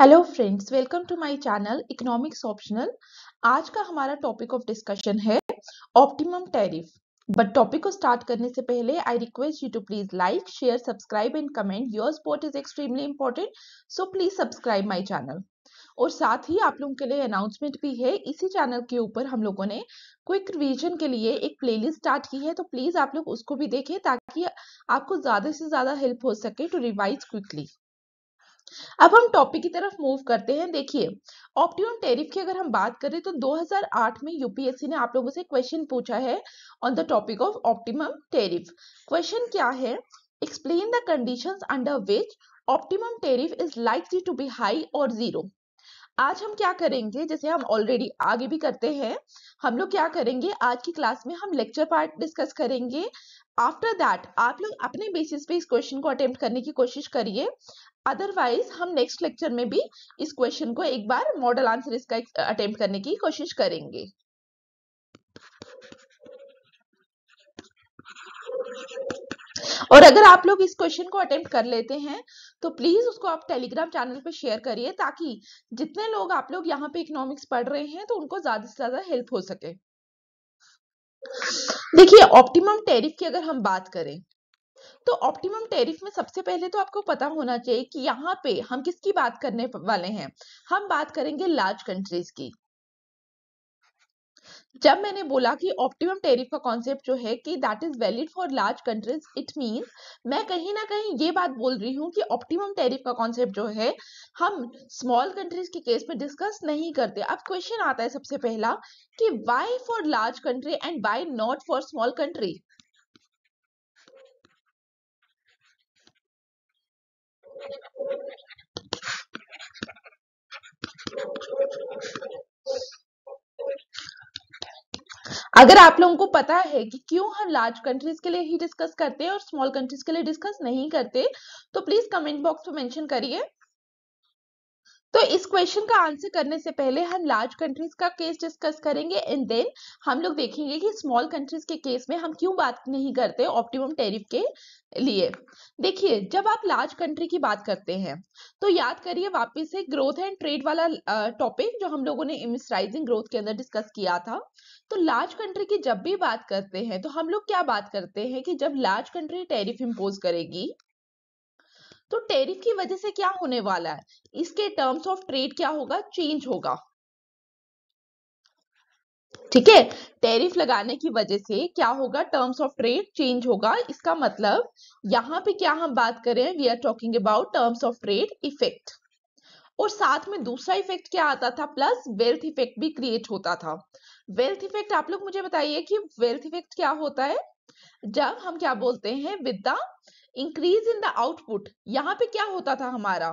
Hello friends welcome to my channel economics optional आज का हमारा टॉपिक ऑफ डिस्कशन है ऑप्टिमम टैरिफ बट टॉपिक को स्टार्ट करने से पहले I request you to please like share subscribe and comment your support is extremely important so please subscribe my channel और साथ ही आप लोगों के लिए अनाउंसमेंट भी है इसी चैनल के ऊपर हम लोगों ने क्विक रिवीजन के लिए एक प्लेलिस्ट स्टार्ट की है तो प्लीज आप लोग उसको भी देखें ताकि आपको ज्यादा से ज्यादा हेल्प हो सके टू रिवाइज क्विकली अब हम टॉपिक की तरफ मूव करते हैं देखिए ऑप्टियम टेरिफ की अगर हम बात करें तो 2008 में यूपीएससी ने आप लोगों से क्वेश्चन पूछा है on the topic of optimum tariff question क्या है explain the conditions under which optimum tariff is likely to be high और जीरो आज हम क्या करेंगे जैसे हम ऑलरेडी आगे भी करते हैं हम लोग क्या करेंगे आज की क्लास में हम लेक्चर पार्ट डिस्कस करेंगे आफ्टर दैट आप लोग अपने बेसिस पे इस क्वेश्चन को अटेम्प्ट करने की कोशिश करिए अदरवाइज हम नेक्स्ट लेक्चर में भी इस क्वेश्चन को एक बार मॉडल आंसर इसका अटेम्प्ट करने की कोशिश करेंगे और अगर आप लोग इस क्वेश्चन को अटेम्प्ट कर लेते हैं तो प्लीज उसको आप टेलीग्राम चैनल पे शेयर करिए ताकि जितने लोग आप लोग यहाँ पे इकोनॉमिक्स पढ़ रहे हैं तो उनको ज्यादा से ज्यादा हेल्प हो सके देखिए ऑप्टिमम टेरिफ की अगर हम बात करें तो ऑप्टिमम टेरिफ में सबसे पहले तो आपको पता होना चाहिए कि यहाँ पे हम किसकी बात करने वाले हैं हम बात करेंगे लार्ज कंट्रीज की जब मैंने बोला कि ऑप्टिमम टेरिफ का कॉन्सेप्ट जो है कि that is valid for large countries it means मैं कहीं ना कहीं ये बात बोल रही हूँ कि ऑप्टिमम टेरिफ का कॉन्सेप्ट जो है हम स्मॉल कंट्रीज के केस में डिस्कस नहीं करते अब क्वेश्चन आता है सबसे पहला कि why for large country and why not for small country अगर आप लोगों को पता है कि क्यों हम लार्ज कंट्रीज के लिए ही डिस्कस करते हैं और स्मॉल कंट्रीज के लिए डिस्कस नहीं करते तो प्लीज कमेंट बॉक्स में मेंशन करिए तो इस क्वेश्चन का आंसर करने से पहले हम लार्ज कंट्रीज का केस डिस्कस करेंगे एंड देन हम लोग देखेंगे कि स्मॉल कंट्रीज के केस में हम क्यों बात नहीं करते ऑप्टिमम टेरिफ के लिए देखिए जब आप लार्ज कंट्री की बात करते हैं तो याद करिए वापस से ग्रोथ एंड ट्रेड वाला टॉपिक जो हम लोगों ने इमिसराइजिंग ग्रोथ के अंदर डिस्कस किया था तो लार्ज कंट्री की जब भी बात करते हैं तो हम लोग क्या बात करते हैं कि जब लार्ज कंट्री टेरिफ इम्पोज करेगी तो टेरिफ की वजह से क्या होने वाला है इसके टर्म्स ऑफ ट्रेड क्या होगा चेंज होगा ठीक है टैरिफ लगाने की वजह से क्या होगा टर्म्स ऑफ ट्रेड चेंज होगा इसका मतलब यहाँ पे क्या हम बात कर रहे हैं we are talking about terms of trade effect और साथ में दूसरा इफेक्ट क्या आता था प्लस वेल्थ इफेक्ट भी क्रिएट होता था वेल्थ इफेक्ट आप लोग मुझे बताइए कि वेल्थ इफेक्ट क्या होता है जब हम क्या बोलते हैं with the increase in the output यहाँ पे क्या होता था हमारा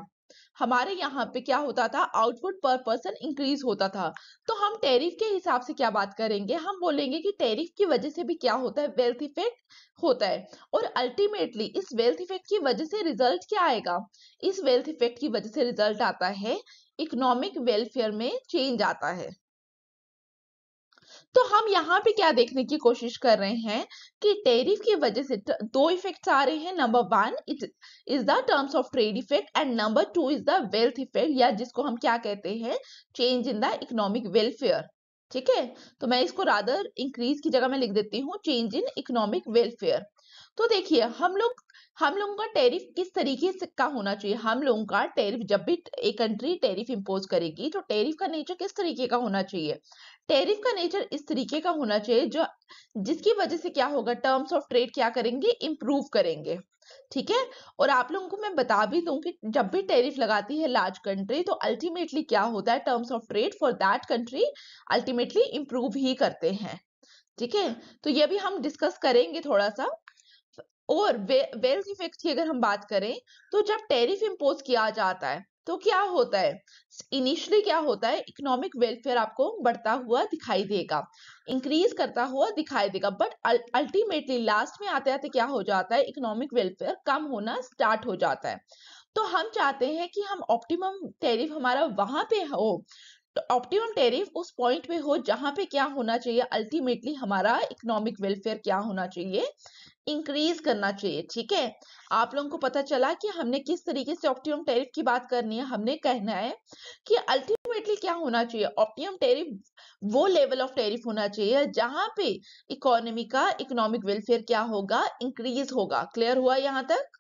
हमारे यहाँ पे क्या होता था आउटपुट पर पर्सन इंक्रीज होता था तो हम टैरिफ के हिसाब से क्या बात करेंगे हम बोलेंगे कि टैरिफ की वजह से भी क्या होता है वेल्थ इफेक्ट होता है और अल्टीमेटली इस वेल्थ इफेक्ट की वजह से रिजल्ट क्या आएगा इस वेल्थ इफेक्ट की वजह से रिजल्ट आता है इकोनॉमिक वेलफेयर में चेंज आता है तो हम यहाँ पे क्या देखने की कोशिश कर रहे हैं कि टेरिफ की वजह से दो इफेक्ट्स आ रहे हैं number one it is the terms of trade effect and number two is the wealth effect या जिसको हम क्या कहते हैं change in the economic welfare ठीक है तो मैं इसको रादर इंक्रीज की जगह मैं लिख देती हूँ चेंज इन इकोनॉमिक वेलफेयर तो देखिए हम लोग हम लोगों का टैरिफ किस तरीके से का होना चाहिए हम लोगों का टैरिफ जब भी एक कंट्री टैरिफ इम्पोज करेगी तो टैरिफ का नेचर किस तरीके का होना चाहिए टेरिफ का नेचर इस तरीके का होना चाहिए जो जिसकी वजह से क्या होगा टर्म्स ऑफ ट्रेड क्या करेंगे इम्प्रूव करेंगे ठीक है और आप लोगों को मैं बता भी दूं कि जब भी टैरिफ लगाती है लार्ज कंट्री तो अल्टीमेटली क्या होता है terms of trade for that country ultimately improve ही करते हैं ठीक है तो ये भी हम डिस्कस करेंगे थोड़ा सा और वे, वेल्थ इफेक्ट की अगर हम बात करें तो जब टैरिफ इम्पोज किया जाता है तो क्या होता है इनिशियली क्या होता है इकोनॉमिक वेलफेयर आपको बढ़ता हुआ दिखाई देगा इंक्रीज करता हुआ दिखाई देगा बट अल्टीमेटली लास्ट में आते आते क्या हो जाता है इकोनॉमिक वेलफेयर कम होना स्टार्ट हो जाता है तो हम चाहते हैं कि हम ऑप्टिमम टेरिफ हमारा वहां पे हो तो ऑप्टिमम टेरिफ उस पॉइंट पे हो जहां पे क्या होना चाहिए अल्टीमेटली हमारा इकोनॉमिक वेलफेयर क्या होना चाहिए इंक्रीज करना चाहिए ठीक है आप लोगों को पता चला कि हमने किस तरीके से ऑप्टिमम टेरिफ की बात करनी है हमने कहना है कि अल्टीमेटली क्या होना चाहिए ऑप्टिमम टेरिफ वो लेवल ऑफ टेरिफ होना चाहिए जहां पे इकोनॉमी का इकोनॉमिक वेलफेयर क्या होगा इंक्रीज होगा क्लियर हुआ यहाँ तक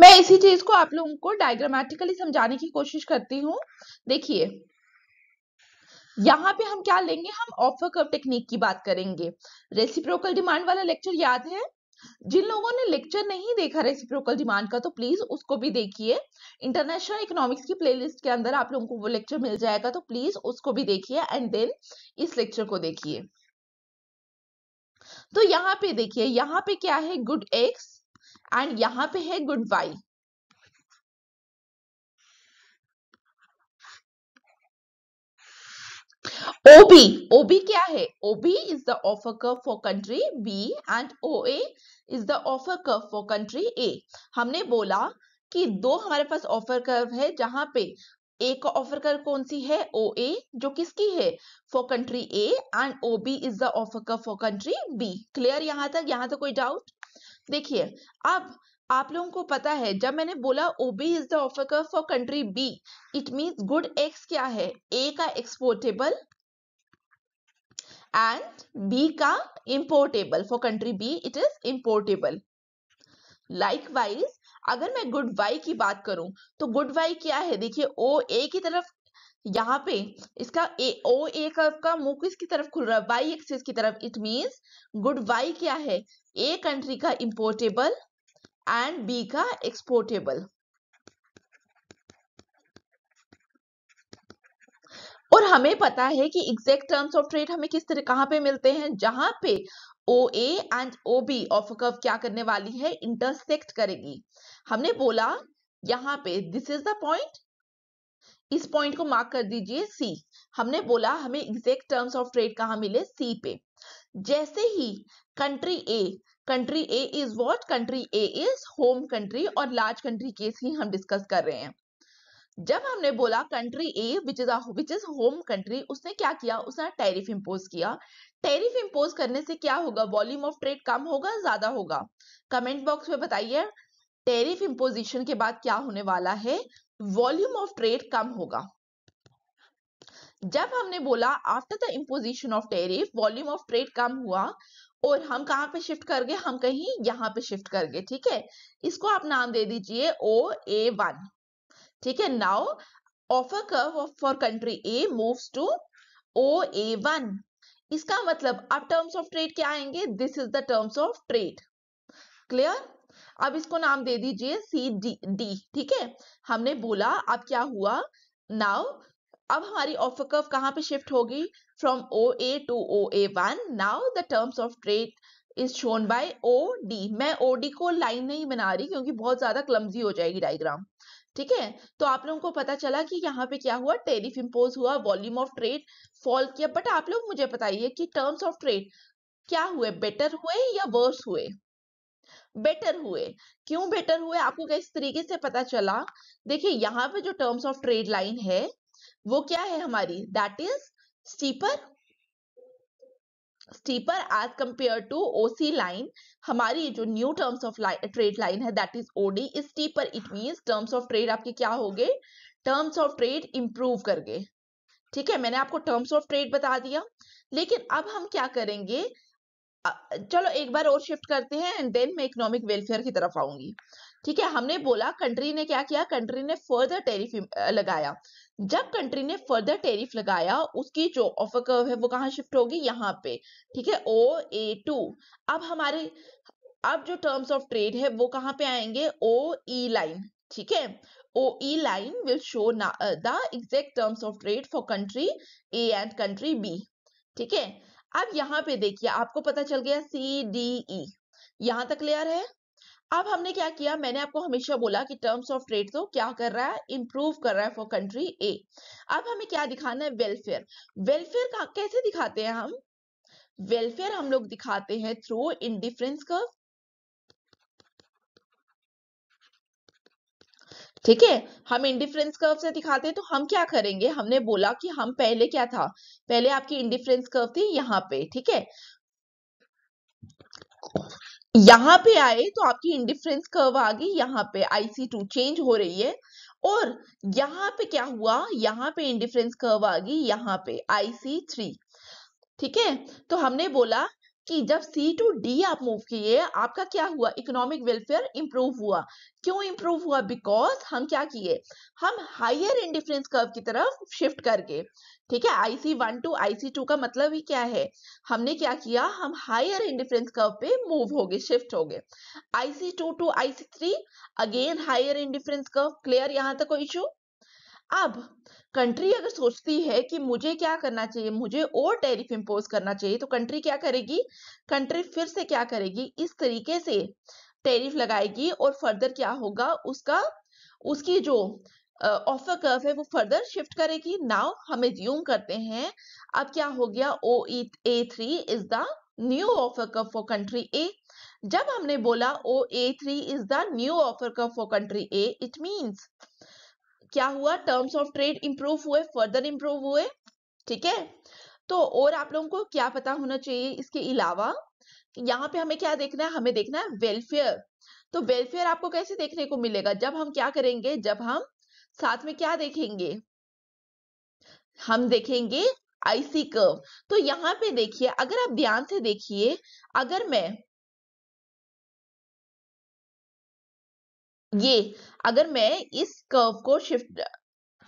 मैं इसी चीज को आप लोगों को डायग्रामेटिकली समझाने की कोशिश करती हूँ देखिए यहाँ पे हम क्या लेंगे हम ऑफर कर्व टेक्निक की बात करेंगे रेसिप्रोकल डिमांड वाला लेक्चर याद है जिन लोगों ने लेक्चर नहीं देखा रेसिप्रोकल डिमांड का तो प्लीज उसको भी देखिए इंटरनेशनल इकोनॉमिक्स की प्लेलिस्ट के अंदर आप लोगों को वो लेक्चर मिल जाएगा तो प्लीज उसको भी देखिए एंड देन इस लेक्चर को देखिए तो यहाँ पे देखिए यहाँ पे क्या है गुड एक्स एंड यहाँ पे है गुड वाई OB. OB क्या है OB is the offer curve for country B and OA is the offer curve for country A. हमने बोला कि दो हमारे पास ऑफर कर्व है जहां पे ए का ऑफर कर्व कौन सी है ओ ए जो किसकी है for country A and O B is the offer curve for country B clear यहाँ तक यहाँ तक तो कोई डाउट देखिए अब आप लोगों को पता है जब मैंने बोला OB is the offer curve for country B it means good X क्या है ए का एक्सपोर्टेबल and B का importable for country B it is importable likewise अगर मैं गुड वाई की बात करूं तो गुड वाई क्या है देखिए ओ ए की तरफ यहाँ पे इसका ए ओ ए का मुख किसकी तरफ खुल रहा है वाई एक्सिस की तरफ इट मीन्स गुड वाई क्या है ए कंट्री का इम्पोर्टेबल एंड बी का एक्सपोर्टेबल हमें पता है कि एग्जैक्ट टर्म्स ऑफ ट्रेड हमें किस तरह कहाँ पे मिलते हैं जहां पे O A and O B off curve क्या करने वाली है इंटरसेक्ट करेगी हमने बोला यहाँ पे दिस इज द पॉइंट इस पॉइंट को मार्क कर दीजिए सी हमने बोला हमें एग्जैक्ट टर्म्स ऑफ ट्रेड कहा मिले सी पे जैसे ही country A country A is what country A is home country और लार्ज कंट्री केस ही हम डिस्कस कर रहे हैं जब हमने बोला country A which is which is home country उसने क्या किया उसने टैरिफ इम्पोज किया टैरिफ इम्पोज करने से क्या होगा वॉल्यूम ऑफ ट्रेड कम होगा ज्यादा होगा कमेंट बॉक्स में बताइए टैरिफ इम्पोजिशन के बाद क्या होने वाला है वॉल्यूम ऑफ ट्रेड कम होगा जब हमने बोला after the imposition of tariff volume of trade कम हुआ और हम कहां पे शिफ्ट कर गए हम कहीं यहाँ पे शिफ्ट कर गए ठीक है इसको आप नाम दे दीजिए ओ ए वन ठीक है now offer curve for country A moves to O A one इसका मतलब अब टर्म्स ऑफ ट्रेड क्या आएंगे this is the terms of trade clear अब इसको नाम दे दीजिए सी डी डी ठीक है हमने बोला अब क्या हुआ नाउ अब हमारी ऑफर कर्व कहां पे शिफ्ट होगी from O A to O A one now the terms of trade is shown by O D मैं ओ डी को लाइन नहीं बना रही क्योंकि बहुत ज्यादा क्लम्जी हो जाएगी डायग्राम ठीक है तो आप लोगों को पता चला कि यहाँ पे क्या हुआ टेरिफ इम्पोज हुआ वॉल्यूम ऑफ ट्रेड फॉल किया बट आप लोग मुझे बताइए कि टर्म्स ऑफ ट्रेड क्या हुए बेटर हुए या वर्स हुए बेटर हुए क्यों बेटर हुए आपको किस तरीके से पता चला देखिए यहाँ पे जो टर्म्स ऑफ ट्रेड लाइन है वो क्या है हमारी that is steeper steeper as compared to OC line. हमारी जो new terms of line, trade line है that is OD is steeper. It means terms of trade आपके क्या हो गए टर्म्स ऑफ ट्रेड इंप्रूव कर गए ठीक है मैंने आपको टर्म्स ऑफ ट्रेड बता दिया लेकिन अब हम क्या करेंगे चलो एक बार और शिफ्ट करते हैं एंड देन मैं इकोनॉमिक वेलफेयर की तरफ आऊंगी ठीक है हमने बोला कंट्री ने क्या किया कंट्री ने फर्दर टैरिफ लगाया जब कंट्री ने फर्दर टेरिफ लगाया उसकी जो ऑफर कर्व है वो कहाँ शिफ्ट होगी यहाँ पे ठीक है ओ ए टू अब हमारे अब जो टर्म्स ऑफ ट्रेड है वो कहाँ पे आएंगे ओ ई लाइन ठीक है O E line will show the exact terms of trade for country A and country B ठीक है अब यहाँ पे देखिए आपको पता चल गया सी डी ई यहाँ तक क्लियर है अब हमने क्या किया मैंने आपको हमेशा बोला कि टर्म्स ऑफ ट्रेड तो क्या कर रहा है इंप्रूव कर रहा है फॉर कंट्री ए अब हमें क्या दिखाना है वेलफेयर वेलफेयर का कैसे दिखाते हैं हम वेलफेयर हम लोग दिखाते हैं थ्रू इंडिफरेंस कर्व ठीक है हम इंडिफरेंस कर्व से दिखाते हैं तो हम क्या करेंगे हमने बोला कि हम पहले क्या था पहले आपकी इंडिफरेंस कर्व थी यहाँ पे ठीक है यहाँ पे आए तो आपकी इंडिफरेंस कर्व आ गई यहाँ पे आईसी टू चेंज हो रही है और यहाँ पे क्या हुआ यहाँ पे इंडिफरेंस कर्व आ गई यहाँ पे आईसी थ्री ठीक है तो हमने बोला कि जब सी टू डी आप मूव किए आपका क्या हुआ इकोनॉमिक वेलफेयर इंप्रूव हुआ क्यों इंप्रूव हुआ बिकॉज हम क्या किए हम हायर इंडिफरेंस कर्व की तरफ शिफ्ट करके ठीक है IC one to IC two का मतलब ही क्या है हमने क्या किया हम हायर इंडिफरेंस कर्व पे मूव हो गए शिफ्ट हो गए IC two to IC three again higher indifference curve clear यहां तक कोई इशू अब कंट्री अगर सोचती है कि मुझे क्या करना चाहिए मुझे और टैरिफ इम्पोज करना चाहिए तो कंट्री क्या करेगी कंट्री फिर से क्या करेगी इस तरीके से टैरिफ लगाएगी और फर्दर क्या होगा उसका उसकी जो ऑफर uh, कर्व है वो फर्दर शिफ्ट करेगी नाउ हम एज्यूम करते हैं अब क्या हो गया O A three is the new offer curve for country A जब हमने बोला O A three is the new offer curve for country A it means क्या हुआ टर्म्स ऑफ ट्रेड इंप्रूव हुए फर्दर इंप्रूव हुए ठीक है तो और आप लोगों को क्या पता होना चाहिए इसके अलावा यहाँ पे हमें क्या देखना है हमें देखना है वेलफेयर तो वेलफेयर आपको कैसे देखने को मिलेगा जब हम क्या करेंगे जब हम साथ में क्या देखेंगे हम देखेंगे आईसी कर्व तो यहाँ पे देखिए अगर आप ध्यान से देखिए अगर मैं ये अगर मैं इस कर्व को शिफ्ट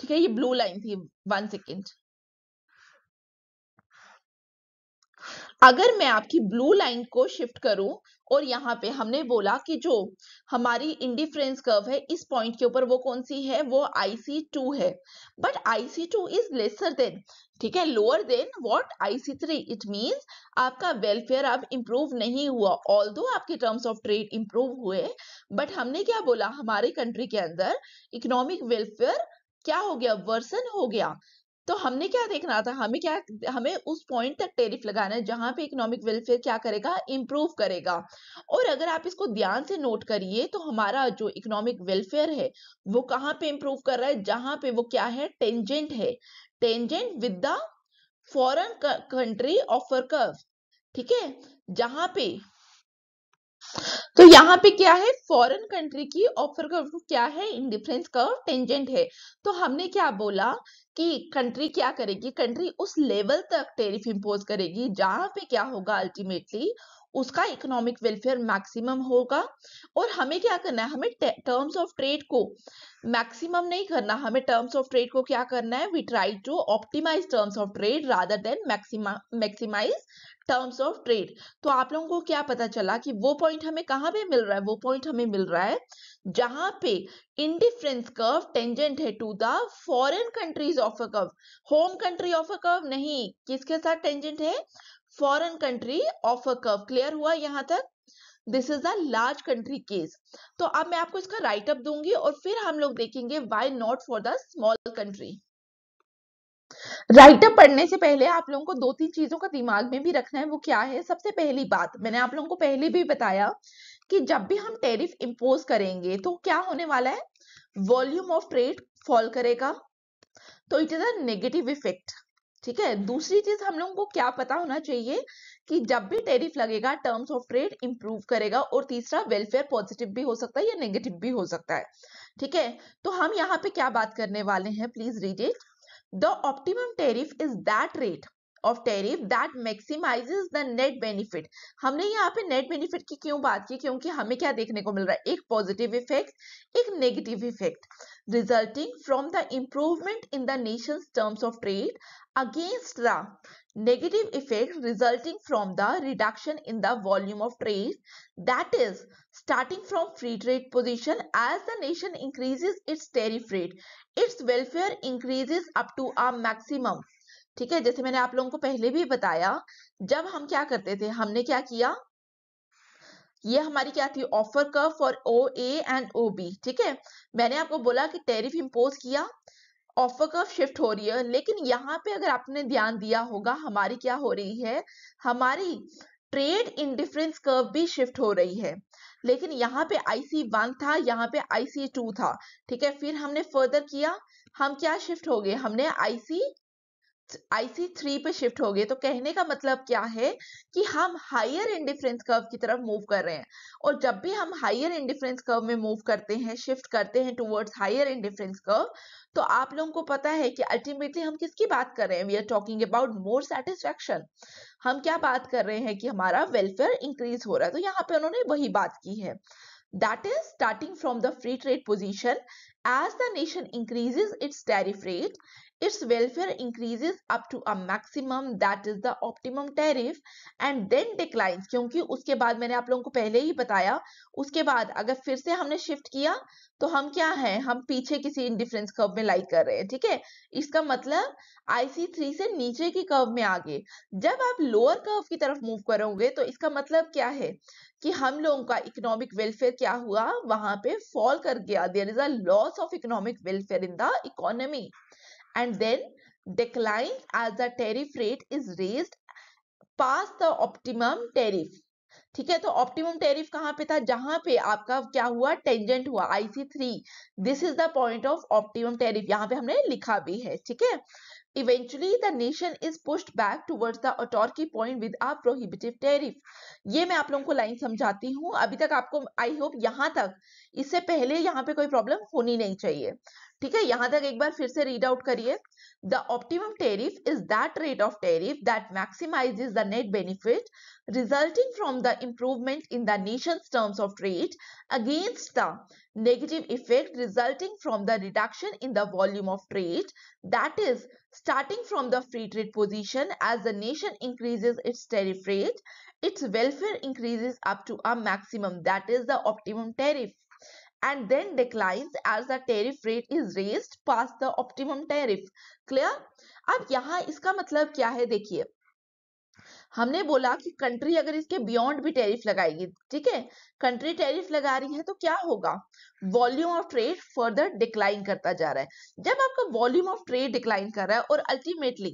ठीक है ये ब्लू लाइन थी वन सेकेंड अगर मैं आपकी ब्लू लाइन को शिफ्ट करूं और यहाँ पे हमने बोला कि जो हमारी इंडिफरेंस कर्व है इस पॉइंट के ऊपर वो कौन सी है वो आईसी टू है but IC two is lesser than ठीक है lower than what IC three it mean आपका वेलफेयर अब इम्प्रूव नहीं हुआ ऑल आपके टर्म्स ऑफ ट्रेड इम्प्रूव हुए बट हमने क्या बोला हमारे कंट्री के अंदर इकोनॉमिक वेलफेयर क्या हो गया वर्सन हो गया तो हमने क्या देखना था हमें क्या हमें उस पॉइंट तक टेरिफ लगाना है जहां पे इकोनॉमिक वेलफेयर क्या करेगा इंप्रूव करेगा और अगर आप इसको ध्यान से नोट करिए तो हमारा जो इकोनॉमिक वेलफेयर है वो कहाँ पे इंप्रूव कर रहा है जहां पे वो क्या है टेंजेंट है tangent with the foreign country offer curve ठीक है जहां पे तो यहाँ पे क्या है फॉरेन कंट्री की ऑफर कर्व क्या है इंडिफरेंस कर्व टेंजेंट है तो हमने क्या बोला कि कंट्री क्या करेगी कंट्री उस लेवल तक टेरिफ इम्पोज करेगी जहां पे क्या होगा अल्टीमेटली उसका इकोनॉमिक वेलफेयर मैक्सिमम होगा और हमें क्या करना है हमें टर्म्स ऑफ ट्रेड को मैक्सिमम नहीं करना हमें टर्म्स ऑफ ट्रेड को क्या करना है we try to optimize terms of trade rather than maximize terms of trade तो आप लोगों को क्या पता चला कि वो पॉइंट हमें कहाँ पे मिल रहा है वो पॉइंट हमें मिल रहा है जहां पे इंडिफरेंस कर्व टेंजेंट है to the foreign country's offer curve home country offer curve नहीं किसके साथ टेंजेंट है foreign country offer curve clear हुआ यहां तक this is a large country case तो अब मैं आपको इसका राइटअप दूंगी और फिर हम लोग देखेंगे why not for the small country write up पढ़ने से पहले आप लोगों को दो तीन चीजों का दिमाग में भी रखना है वो क्या है सबसे पहली बात मैंने आप लोगों को पहले भी बताया कि जब भी हम टैरिफ इम्पोज करेंगे तो क्या होने वाला है वॉल्यूम ऑफ ट्रेड फॉल करेगा तो it is negative negative effect ठीक है दूसरी चीज हम लोगों को क्या पता होना चाहिए कि जब भी टेरिफ लगेगा टर्म्स ऑफ ट्रेड इंप्रूव करेगा और तीसरा वेलफेयर पॉजिटिव भी हो सकता है या नेगेटिव भी हो सकता है ठीक है तो हम यहाँ पे क्या बात करने वाले हैं please read it the optimum tariff is that rate Of tariff that maximizes the net benefit. हमने यहाँ पे net benefit की क्यों बात की क्योंकि हमें क्या देखने को मिल रहा है एक positive effect, एक negative effect resulting from the improvement in the nation's terms of trade against the negative effect resulting from the reduction in the volume of trade that is starting from free trade position as the nation increases its tariff rate its welfare increases up to a maximum ठीक है जैसे मैंने आप लोगों को पहले भी बताया जब हम क्या करते थे हमने क्या किया ये हमारी क्या थी offer curve for O A and O B ठीक है मैंने आपको बोला कि टेरिफ इम्पोज किया ऑफर कर्व शिफ्ट हो रही है लेकिन यहाँ पे अगर आपने ध्यान दिया होगा हमारी क्या हो रही है हमारी ट्रेड इंडिफरेंस कर्व भी शिफ्ट हो रही है लेकिन यहाँ पे आईसी वन था यहाँ पे आईसी टू था ठीक है फिर हमने फर्दर किया हम क्या शिफ्ट हो गए हमने आईसी आईसी थ्री पे शिफ्ट हो गए तो कहने का मतलब क्या है कि हम हायर इंडिफरेंस कर्व की तरफ मूव कर रहे हैं और जब भी हम हायर इंडिफरेंस कर्व में मूव करते हैं शिफ्ट करते हैं टुवर्ड्स हायर इंडिफरेंस कर्व तो आप लोगों को पता है कि अल्टीमेटली हम किसकी बात कर रहे हैं we are talking about more satisfaction हम क्या बात कर रहे हैं कि हमारा वेलफेयर इंक्रीज हो रहा है तो यहाँ पे उन्होंने वही बात की है that is starting from the free trade position as the nation increases its tariff rate its welfare increases up to a maximum that is the optimum tariff and then declines क्योंकि उसके बाद मैंने आप लोगों को पहले ही बताया उसके बाद अगर फिर से हमने shift किया तो हम क्या है हम पीछे किसी indifference कर्व में lie कर रहे हैं ठीक है इसका मतलब IC3 से नीचे की कर्व में आगे जब आप लोअर कर्व की तरफ मूव करोगे तो इसका मतलब क्या है कि हम लोगों का इकोनॉमिक वेलफेयर क्या हुआ वहां पे फॉल कर गया there is a loss of economic welfare in the economy and then declines as the tariff rate is raised past the optimum tariff ठीक है तो ऑप्टिमम टेरिफ कहाँ पे था जहां पे आपका क्या हुआ टेंजेंट हुआ IC three this is the point of optimum tariff यहाँ पे हमने लिखा भी है ठीक है eventually the nation is pushed back towards the autarky point with a prohibitive tariff ये मैं आप लोगों को लाइन समझाती हूँ अभी तक आपको आई होप यहाँ तक इससे पहले यहाँ पे कोई प्रॉब्लम होनी नहीं चाहिए ठीक है यहां तक एक बार फिर से रीड आउट करिए the optimum tariff is that rate of tariff that maximizes the net benefit resulting from the improvement in the nation's terms of trade against the negative effect resulting from the reduction in the volume of trade that is starting from the free trade position as the nation increases its tariff rate its welfare increases up to a maximum that is the optimum tariff and then declines as the tariff rate is raised past the optimum tariff. Clear? अब यहाँ इसका मतलब क्या है देखिए हमने बोला कि कंट्री अगर इसके बियॉन्ड भी टैरिफ लगाएगी ठीक है कंट्री टैरिफ लगा रही है तो क्या होगा volume of trade further decline करता जा रहा है जब आपका वॉल्यूम ऑफ ट्रेड डिक्लाइन कर रहा है और अल्टीमेटली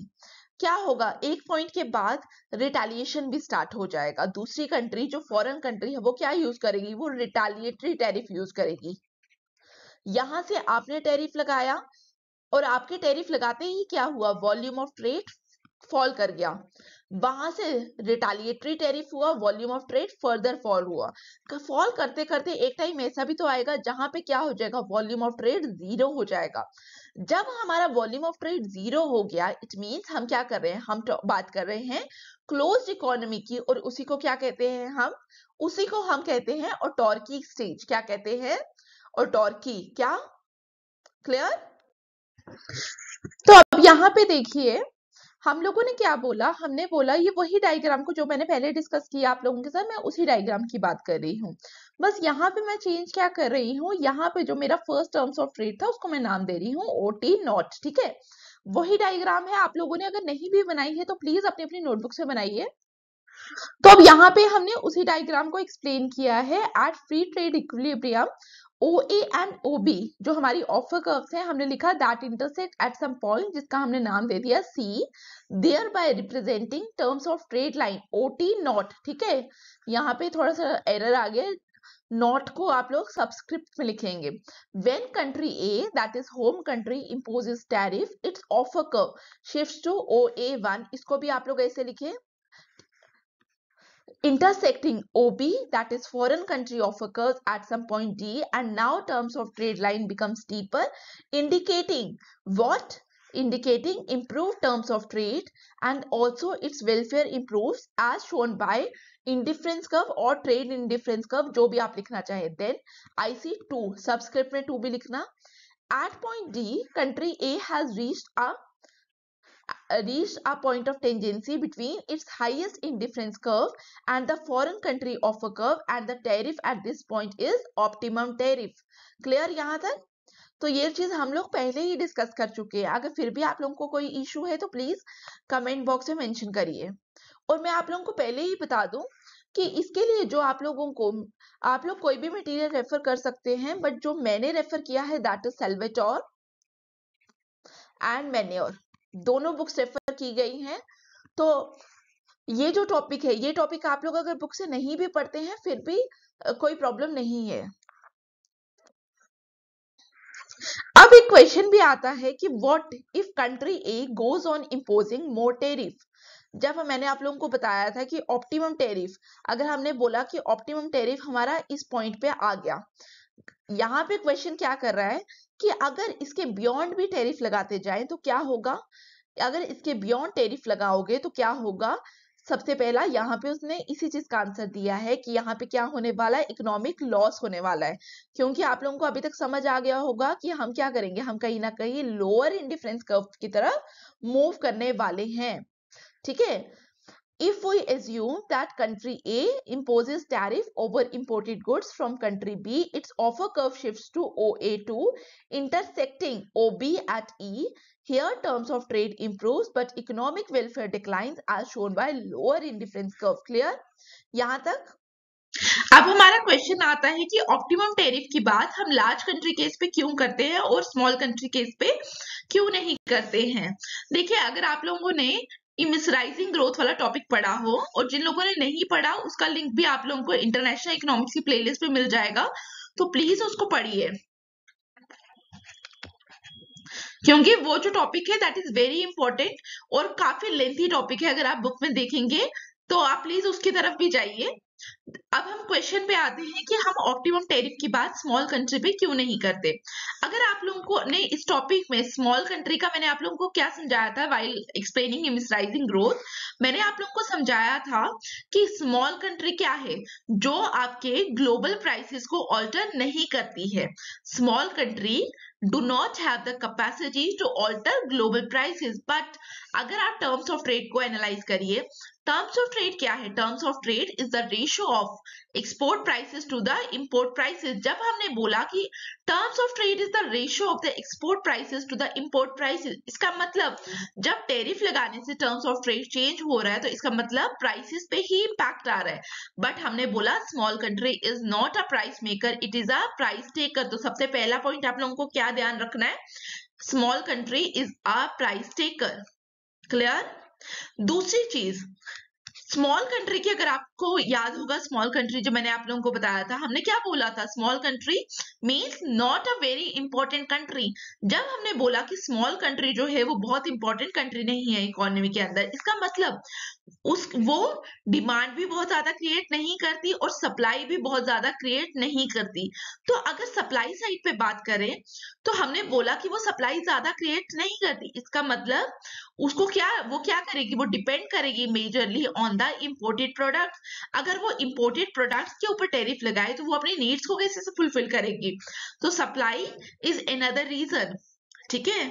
क्या होगा एक पॉइंट के बाद रिटेलिएशन भी स्टार्ट हो जाएगा दूसरी कंट्री जो फॉरेन कंट्री है वो क्या यूज करेगी वो रिटेलिएटरी टैरिफ यूज करेगी यहां से आपने टैरिफ लगाया और आपके टैरिफ लगाते ही क्या हुआ वॉल्यूम ऑफ ट्रेड फॉल कर गया वहां से रिटालिएटरी टैरिफ हुआ volume of trade further fall हुआ फॉल करते करते एक टाइम ऐसा भी तो आएगा जहां पे क्या हो जाएगा वॉल्यूम ऑफ ट्रेड जीरो हो जाएगा जब हमारा वॉल्यूम ऑफ ट्रेड जीरो हो गया इट मींस हम क्या कर रहे हैं हम तो बात कर रहे हैं क्लोज इकोनॉमी की और उसी को क्या कहते हैं हम उसी को हम कहते हैं और टॉर्की स्टेज क्या कहते हैं और टॉर्की क्या क्लियर तो अब यहाँ पे देखिए हम लोगों ने क्या बोला हमने बोला ये वही डायग्राम को जो मैंने पहले डिस्कस किया आप लोगों के साथ मैं उसी डायग्राम की बात कर रही हूँ बस यहाँ पे मैं चेंज क्या कर रही हूँ यहाँ पे जो मेरा फर्स्ट टर्म्स ऑफ ट्रेड था उसको मैं नाम दे रही हूँ ओ टी नॉट ठीक है वही डायग्राम है आप लोगों ने अगर नहीं भी बनाई है तो प्लीज अपनी अपनी नोटबुक से बनाइए तो अब यहाँ पे हमने उसी डायग्राम को एक्सप्लेन किया है at free trade equilibrium O A and O B जो हमारी ऑफर कर्व्स हैं हमने लिखा that intersect at some point जिसका हमने नाम दे दिया C thereby representing terms of trade line O T nought ठीक है यहाँ पे थोड़ा सा एरर आ गया नॉट को आप लोग सब्सक्रिप्ट में लिखेंगे when country A that is home country imposes tariff its offer curve shift to O A one इसको भी आप लोग ऐसे लिखें intersecting OB that is foreign country of occurs at some point D and now terms of trade line becomes deeper indicating what indicating improved terms of trade and also its welfare improves as shown by indifference curve or trade indifference curve जो भी आप लिखना चाहे then IC 2 subscript में 2 भी लिखना at point D country A has reached a Uh, reached a point of tangency between its highest indifference curve and the foreign country of curve and the tariff at this point is optimum tariff. Clear यहाँ तक तो ये चीज हम लोग पहले ही discuss कर चुके हैं अगर फिर भी आप लोगों को कोई इशू है तो प्लीज कमेंट बॉक्स में मेंशन करिए और मैं आप लोगों को पहले ही बता दूं कि इसके लिए जो आप लोगों को आप लोग कोई भी मटेरियल रेफर कर सकते हैं बट जो मैंने रेफर किया है that is Salvatore and Mannur दोनों बुक्स रेफर की गई हैं तो ये जो टॉपिक है ये टॉपिक आप लोग अगर बुक से नहीं भी पढ़ते हैं फिर भी कोई प्रॉब्लम नहीं है अब एक क्वेश्चन भी आता है कि what if country A goes on imposing more tariff जब मैंने आप लोगों को बताया था कि ऑप्टिमम टेरिफ अगर हमने बोला कि ऑप्टिमम टेरिफ हमारा इस पॉइंट पे आ गया यहाँ पे क्वेश्चन क्या कर रहा है कि अगर इसके बियॉन्ड भी टेरिफ लगाते जाए तो क्या होगा अगर इसके बियॉन्ड टेरिफ लगाओगे तो क्या होगा सबसे पहला यहाँ पे उसने इसी चीज का आंसर दिया है कि यहाँ पे क्या होने वाला है इकोनॉमिक लॉस होने वाला है क्योंकि आप लोगों को अभी तक समझ आ गया होगा कि हम क्या करेंगे हम कहीं ना कहीं लोअर इंडिफरेंस कर्व की तरफ मूव करने वाले हैं ठीक है if we assume that country A imposes tariff over imported goods from country B, its offer curve shifts to OA2, intersecting OB at E. Here, terms of trade improves, but economic welfare declines as shown by lower indifference curve. Clear? yahan tak अब हमारा question आता है कि optimum tariff की बात हम large country case पे क्यों करते हैं और स्मॉल कंट्री केस पे क्यों नहीं करते हैं देखिए अगर आप लोगों ने इमिसराइजिंग ग्रोथ वाला टॉपिक पढ़ा हो और जिन लोगों ने नहीं पढ़ा उसका लिंक भी आप लोगों को इंटरनेशनल इकोनॉमिक्स की प्लेलिस्ट पे मिल जाएगा तो प्लीज उसको पढ़िए क्योंकि वो जो टॉपिक है दैट इज वेरी इंपॉर्टेंट और काफी लेंथी टॉपिक है अगर आप बुक में देखेंगे तो आप प्लीज उसकी तरफ भी जाइए अब हम क्वेश्चन पे आते हैं कि हम ऑप्टिमम टैरिफ की बात स्मॉल कंट्री पे क्यों नहीं करते अगर आप लोगों को ने इस टॉपिक में स्मॉल कंट्री का मैंने आप लोगों को क्या समझाया था वाइल एक्सप्लेनिंग इमिसराइजिंग ग्रोथ मैंने आप लोगों को समझाया था कि स्मॉल कंट्री क्या है जो आपके ग्लोबल प्राइसेस को ऑल्टर नहीं करती है small country do not have the capacity to alter global prices. But अगर आप terms of trade को analyze करिए टर्म्स ऑफ ट्रेड क्या है terms of trade is the ratio of export prices to the import prices जब हमने बोला कि terms of trade is the ratio of the export prices to the import prices इसका मतलब जब टैरिफ लगाने से टर्म्स ऑफ ट्रेड चेंज हो रहा है तो इसका मतलब प्राइसेस पे ही इम्पैक्ट आ रहा है बट हमने बोला small country is not a price maker it is a price taker तो सबसे पहला पॉइंट आप लोगों को क्या क्या ध्यान रखना है small country is a price taker clear दूसरी चीज स्मॉल कंट्री की अगर आप आपको याद होगा स्मॉल कंट्री जो मैंने आप लोगों को बताया था हमने क्या बोला था small country means not a very important country जब हमने बोला कि स्मॉल कंट्री जो है वो बहुत इंपॉर्टेंट कंट्री नहीं है इकोनॉमी के अंदर इसका मतलब उस वो डिमांड भी बहुत ज्यादा क्रिएट नहीं करती और सप्लाई भी बहुत ज्यादा क्रिएट नहीं करती तो अगर सप्लाई साइड पे बात करें तो हमने बोला कि वो सप्लाई ज्यादा क्रिएट नहीं करती इसका मतलब उसको क्या वो क्या करेगी वो डिपेंड करेगी majorly on the imported product अगर वो इम्पोर्टेड प्रोडक्ट्स के ऊपर टेरिफ लगाए तो वो अपनी नीड्स को कैसे फुलफिल करेगी तो सप्लाई इज एनदर रीजन ठीक है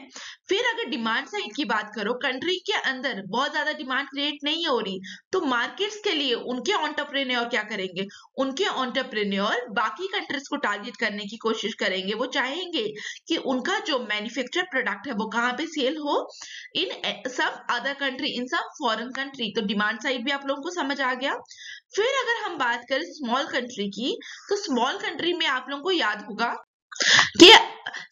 फिर अगर डिमांड साइड की बात करो कंट्री के अंदर बहुत ज्यादा डिमांड क्रिएट नहीं हो रही तो मार्केट्स के लिए उनके ऑन्टरप्रेन्योर क्या करेंगे उनके ऑन्टरप्रेन्योर बाकी कंट्रीज को टारगेट करने की कोशिश करेंगे वो चाहेंगे कि उनका जो मैन्युफैक्चर प्रोडक्ट है वो कहाँ पे सेल हो इन सब अदर कंट्री इन सब फॉरन कंट्री तो डिमांड साइड भी आप लोगों को समझ आ गया फिर अगर हम बात करें स्मॉल कंट्री की तो स्मॉल कंट्री में आप लोगों को याद होगा कि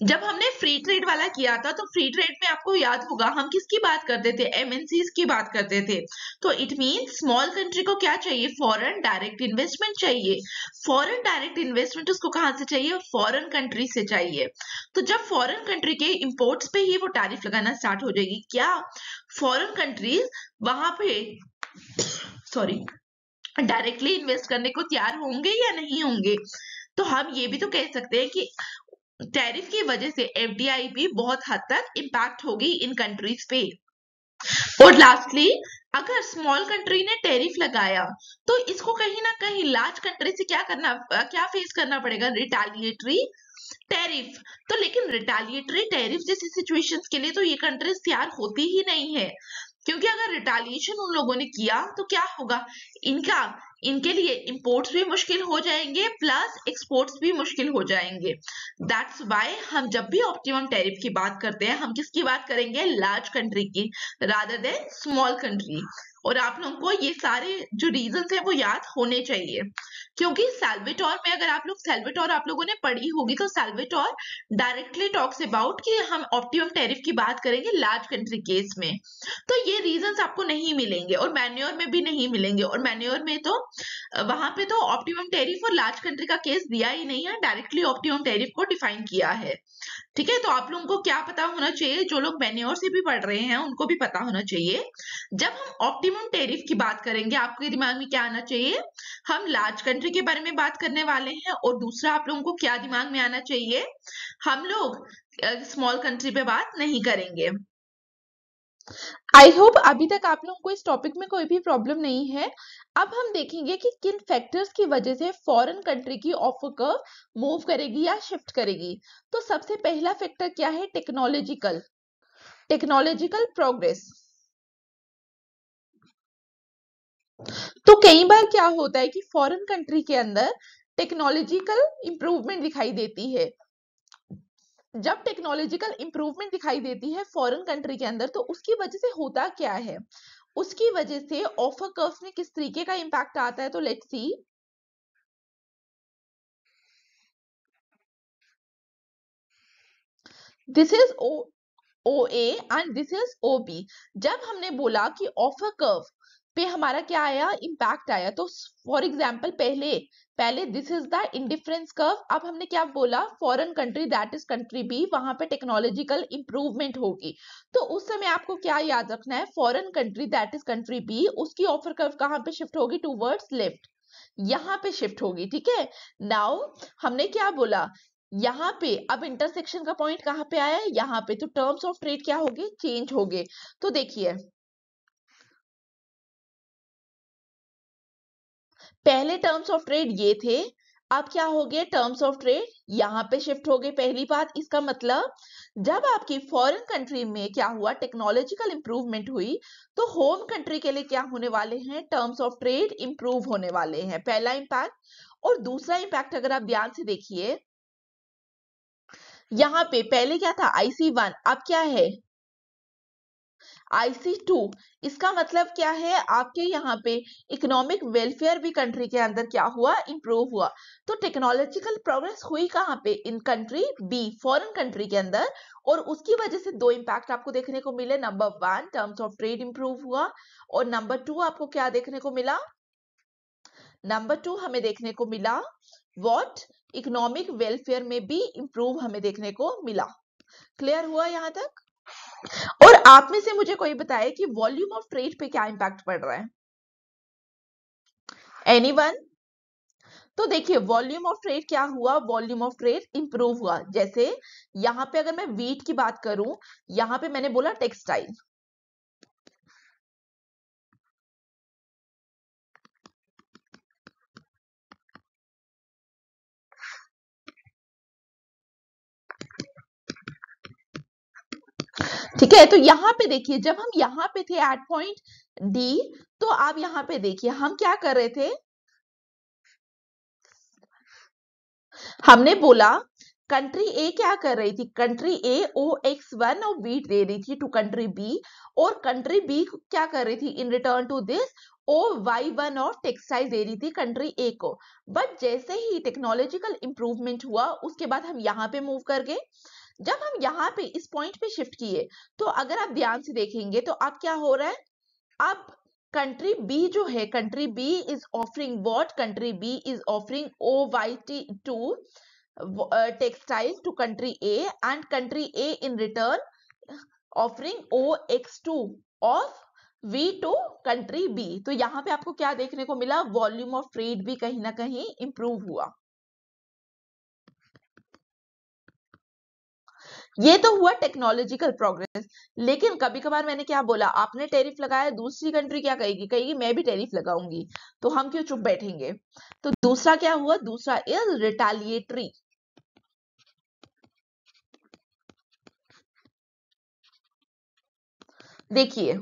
जब हमने फ्री ट्रेड वाला किया था तो फ्री ट्रेड में आपको याद होगा हम किसकी बात करते थे एमएनसीज की बात करते थे तो इट मीन स्मॉल कंट्री को क्या चाहिए फॉरेन डायरेक्ट इन्वेस्टमेंट चाहिए फॉरेन डायरेक्ट इन्वेस्टमेंट उसको कहां से चाहिए फॉरेन कंट्री से चाहिए तो जब फॉरेन कंट्री के इम्पोर्ट पे ही वो टैरिफ लगाना स्टार्ट हो जाएगी क्या फॉरन कंट्रीज वहां पे सॉरी डायरेक्टली इन्वेस्ट करने को तैयार होंगे या नहीं होंगे तो हम ये भी तो कह सकते हैं कि टैरिफ की वजह से एफडीआई भी बहुत हद तक इम्पैक्ट होगी इन कंट्रीज पे और लास्टली अगर स्मॉल कंट्री ने टैरिफ लगाया तो इसको कहीं ना कहीं लार्ज कंट्री से क्या करना क्या फेस करना पड़ेगा रिटालिएटरी टैरिफ तो लेकिन रिटालिएटरी टैरिफ जैसी सिचुएशंस के लिए तो ये कंट्रीज तैयार होती ही नहीं है क्योंकि अगर रिटालिएशन उन लोगों ने किया तो क्या होगा इनका इनके लिए इम्पोर्ट्स भी मुश्किल हो जाएंगे प्लस एक्सपोर्ट्स भी मुश्किल हो जाएंगे दैट्स वाई हम जब भी ऑप्टिमम टैरिफ की बात करते हैं हम किसकी बात करेंगे लार्ज कंट्री की रादर देन स्मॉल कंट्री और आप लोगों को ये सारे जो रीजन है वो याद होने चाहिए क्योंकि सेल्वेटोर में अगर आप लोग सेल्वेटोर आप लोगों ने पढ़ी होगी तो सेल्वेटोर डायरेक्टली टॉक्स अबाउट कि हम ऑप्टिमम टैरिफ की बात करेंगे लार्ज कंट्री केस में तो ये रीजन आपको नहीं मिलेंगे और मैन्योर में भी नहीं मिलेंगे और मैन्योर में तो वहां पे तो ऑप्टिमम टेरिफ और लार्ज कंट्री का केस दिया ही नहीं है डायरेक्टली ऑप्टिमम टेरिफ को डिफाइन किया है ठीक है तो आप लोगों को क्या पता होना चाहिए जो लोग मेन्योर से भी पढ़ रहे हैं उनको भी पता होना चाहिए जब हम ऑप्टिमम टेरिफ की बात करेंगे आपके दिमाग में क्या आना चाहिए हम लार्ज कंट्री के बारे में बात करने वाले हैं और दूसरा आप लोगों को क्या दिमाग में आना चाहिए हम लोग स्मॉल कंट्री पे बात नहीं करेंगे आई होप अभी तक आप लोगों को इस टॉपिक में कोई भी प्रॉब्लम नहीं है अब हम देखेंगे कि किन फैक्टर्स की वजह से फॉरेन कंट्री की ऑफर कर्व मूव करेगी या शिफ्ट करेगी तो सबसे पहला फैक्टर क्या है टेक्नोलॉजिकल टेक्नोलॉजिकल प्रोग्रेस तो कई बार क्या होता है कि फॉरेन कंट्री के अंदर टेक्नोलॉजिकल इंप्रूवमेंट दिखाई देती है जब टेक्नोलॉजिकल इंप्रूवमेंट दिखाई देती है फॉरेन कंट्री के अंदर तो उसकी वजह से होता क्या है उसकी वजह से ऑफर कर्व्स में किस तरीके का इम्पैक्ट आता है तो let's see this is O O A and this is O B जब हमने बोला कि ऑफर कर्व पे हमारा क्या आया इम्पैक्ट आया तो फॉर एग्जाम्पल पहले पहले this is the indifference curve अब हमने क्या बोला foreign country that is country B वहां पे टेक्नोलॉजिकल इंप्रूवमेंट होगी तो उस समय आपको क्या याद रखना है foreign country that is country B उसकी ऑफर कर्व कहाँ पे शिफ्ट होगी टू वर्ड्स लेफ्ट यहाँ पे शिफ्ट होगी ठीक है नाउ हमने क्या बोला यहाँ पे अब इंटरसेक्शन का पॉइंट कहाँ पे आया है यहाँ पे तो टर्म्स ऑफ ट्रेड क्या होगी चेंज हो गए तो देखिए पहले टर्म्स ऑफ ट्रेड ये थे अब क्या हो गए टर्म्स ऑफ ट्रेड यहाँ पे शिफ्ट हो गए पहली बात इसका मतलब जब आपकी फॉरेन कंट्री में क्या हुआ टेक्नोलॉजिकल इंप्रूवमेंट हुई तो होम कंट्री के लिए क्या होने वाले हैं टर्म्स ऑफ ट्रेड इंप्रूव होने वाले हैं पहला इंपैक्ट और दूसरा इंपैक्ट अगर आप ध्यान से देखिए यहाँ पे पहले क्या था आईसी वन अब क्या है आईसी टू इसका मतलब क्या है आपके यहाँ पे इकोनॉमिक वेलफेयर भी कंट्री के अंदर क्या हुआ इंप्रूव हुआ तो टेक्नोलॉजिकल प्रोग्रेस हुई कहाँ पे in country B foreign country के अंदर और उसकी वजह से दो इम्पैक्ट आपको देखने को मिले number one terms of trade improve हुआ और नंबर टू आपको क्या देखने को मिला नंबर टू हमें देखने को मिला वॉट इकोनॉमिक वेलफेयर में भी इंप्रूव हमें देखने को मिला क्लियर हुआ यहाँ तक और आप में से मुझे कोई बताए कि वॉल्यूम ऑफ ट्रेड पे क्या इंपैक्ट पड़ रहा है एनीवन तो देखिए वॉल्यूम ऑफ ट्रेड क्या हुआ वॉल्यूम ऑफ ट्रेड इंप्रूव हुआ जैसे यहां पे अगर मैं वीट की बात करूं यहां पे मैंने बोला टेक्सटाइल ठीक है तो यहाँ पे देखिए जब हम यहाँ पे थे एट पॉइंट डी तो आप यहाँ पे देखिए हम क्या कर रहे थे हमने बोला कंट्री ए क्या कर रही थी country A O X one और वीट दे रही थी टू कंट्री बी और कंट्री बी क्या कर रही थी in return to this O Y one और टेक्सटाइल दे रही थी कंट्री ए को बट जैसे ही टेक्नोलॉजिकल इंप्रूवमेंट हुआ उसके बाद हम यहाँ पे मूव कर गए जब हम यहाँ पे इस पॉइंट पे शिफ्ट किए तो अगर आप ध्यान से देखेंगे तो अब क्या हो रहा है अब कंट्री बी जो है country B is offering what country B is offering O Y T two textile to country A and country A in return offering O X two of V to country B. तो यहाँ पे आपको क्या देखने को मिला volume of trade भी कहीं ना कहीं इंप्रूव हुआ ये तो हुआ टेक्नोलॉजिकल प्रोग्रेस लेकिन कभी कभार मैंने क्या बोला आपने टैरिफ लगाया दूसरी कंट्री क्या कहेगी कहेगी मैं भी टैरिफ लगाऊंगी तो हम क्यों चुप बैठेंगे तो दूसरा क्या हुआ दूसरा इज रिटालिएटरी देखिए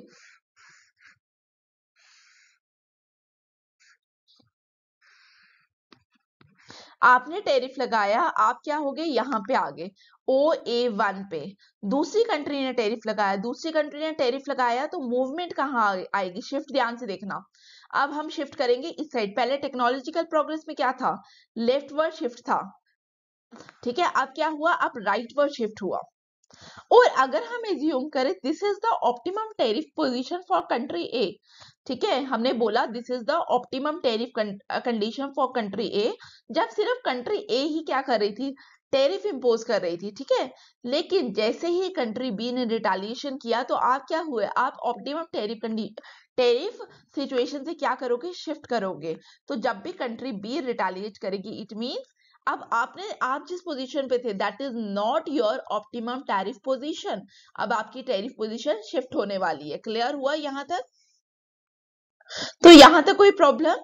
आपने टेरिफ लगाया आप क्या हो गए यहाँ पे आ गए ओ ए वन पे दूसरी कंट्री ने टेरिफ लगाया दूसरी कंट्री ने टेरिफ लगाया तो मूवमेंट कहाँ आएगी शिफ्ट ध्यान से देखना अब हम शिफ्ट करेंगे इस साइड पहले टेक्नोलॉजिकल प्रोग्रेस में क्या था लेफ्ट वर्ड शिफ्ट था ठीक है अब क्या हुआ अब राइट वर्ड शिफ्ट हुआ और अगर हम एज्यूम करें this is the optimum tariff position for country A ठीक है हमने बोला this is the optimum tariff condition for country A जब सिर्फ कंट्री ए ही क्या कर रही थी टेरिफ इम्पोज कर रही थी ठीक है लेकिन जैसे ही कंट्री बी ने रिटालिएशन किया तो आप क्या हुए आप ऑप्टिमम टेरिफ टेरिफ सिचुएशन से क्या करोगे शिफ्ट करोगे तो जब भी कंट्री बी रिटालिएट करेगी इट मीन्स अब आपने आप जिस पोजीशन पे थे that is not your optimum tariff position अब आपकी टैरिफ पोजीशन शिफ्ट होने वाली है क्लियर हुआ यहां तक तो यहां तक कोई प्रॉब्लम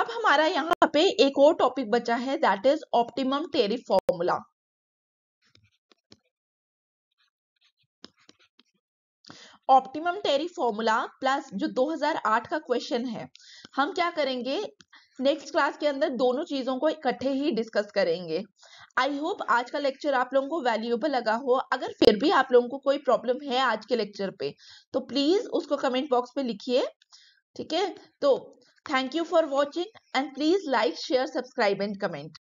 अब हमारा यहाँ पे एक और टॉपिक बचा है that is optimum tariff formula optimum tariff formula plus जो 2008 का क्वेश्चन है हम क्या करेंगे नेक्स्ट क्लास के अंदर दोनों चीजों को इकट्ठे ही डिस्कस करेंगे आई होप आज का लेक्चर आप लोगों को वैल्यूएबल लगा हो अगर फिर भी आप लोगों को कोई प्रॉब्लम है आज के लेक्चर पे तो प्लीज उसको कमेंट बॉक्स में लिखिए ठीक है तो thank you for watching and please like share subscribe and comment